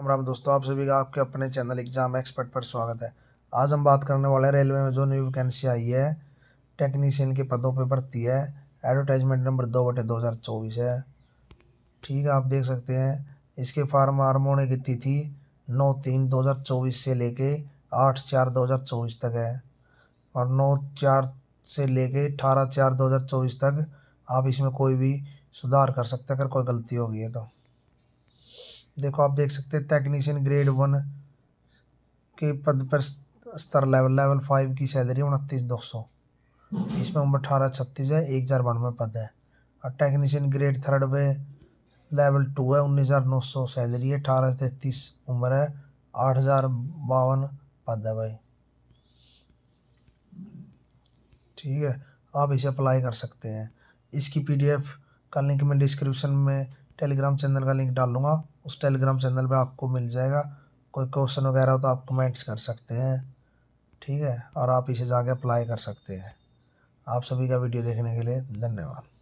राम राम दोस्तों आप सभी का आपके अपने चैनल एग्जाम एक्सपर्ट पर स्वागत है आज हम बात करने वाले हैं रेलवे में जो न्यू वैकेंसी आई है टेक्नीशियन के पदों पर भर्ती है एडवर्टाइजमेंट नंबर दो बटे दो हज़ार चौबीस है ठीक है आप देख सकते हैं इसके फार्म आर्म होने की तिथि नौ तीन दो हज़ार चौबीस से लेके आठ चार दो हज़ार चौबीस तक है और नौ चार से लेके अठारह चार दो हज़ार चौबीस तक आप इसमें कोई भी सुधार कर सकते हैं अगर कोई गलती होगी है तो देखो आप देख सकते हैं टेक्नीशियन ग्रेड वन के पद पर स्तर लेवल लेवल फाइव की सैलरी उनतीस दो सौ इसमें उम्र अठारह छत्तीस है एक हज़ार बानवे पद है और technician grade third pay level two है उन्नीस हज़ार नौ सौ सैलरी है अठारह से तैतीस उम्र है आठ हज़ार बावन पद है भाई ठीक है आप इसे अप्लाई कर सकते हैं इसकी पीडीएफ का लिंक मैं डिस्क्रिप्शन में टेलीग्राम चैनल का लिंक डाल लूँगा उस टेलीग्राम चैनल पे आपको मिल जाएगा कोई क्वेश्चन वगैरह हो तो आप कमेंट्स कर सकते हैं ठीक है और आप इसे जाके अप्लाई कर सकते हैं आप सभी का वीडियो देखने के लिए धन्यवाद